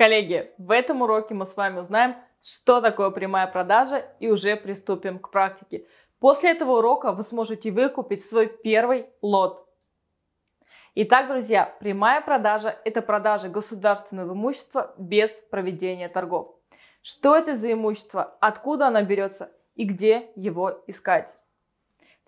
Коллеги, в этом уроке мы с вами узнаем, что такое прямая продажа и уже приступим к практике. После этого урока вы сможете выкупить свой первый лот. Итак, друзья, прямая продажа – это продажа государственного имущества без проведения торгов. Что это за имущество, откуда оно берется и где его искать?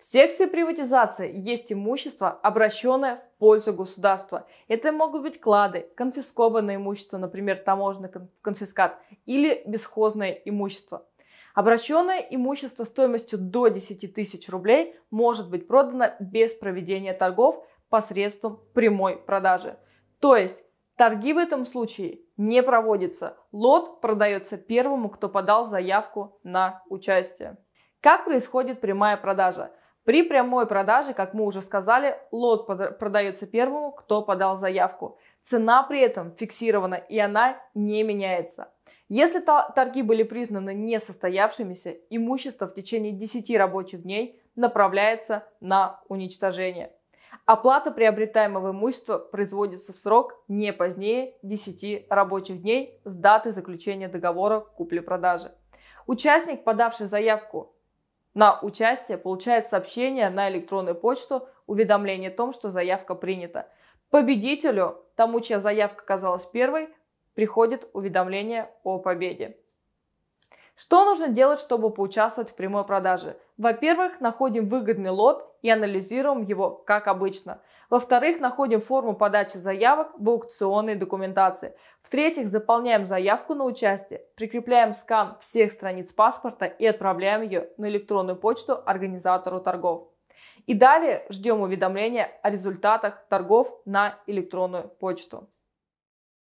В секции приватизации есть имущество, обращенное в пользу государства. Это могут быть клады, конфискованное имущество, например, таможенный конфискат, или бесхозное имущество. Обращенное имущество стоимостью до 10 тысяч рублей может быть продано без проведения торгов посредством прямой продажи. То есть торги в этом случае не проводятся. Лот продается первому, кто подал заявку на участие. Как происходит прямая продажа? При прямой продаже, как мы уже сказали, лот продается первому, кто подал заявку. Цена при этом фиксирована и она не меняется. Если торги были признаны несостоявшимися, имущество в течение 10 рабочих дней направляется на уничтожение. Оплата приобретаемого имущества производится в срок не позднее 10 рабочих дней с даты заключения договора купли-продажи. Участник, подавший заявку на участие получает сообщение на электронную почту, уведомление о том, что заявка принята. Победителю, тому, чья заявка оказалась первой, приходит уведомление о победе. Что нужно делать, чтобы поучаствовать в прямой продаже? Во-первых, находим выгодный лот и анализируем его, как обычно. Во-вторых, находим форму подачи заявок в аукционной документации. В-третьих, заполняем заявку на участие, прикрепляем скан всех страниц паспорта и отправляем ее на электронную почту организатору торгов. И далее ждем уведомления о результатах торгов на электронную почту.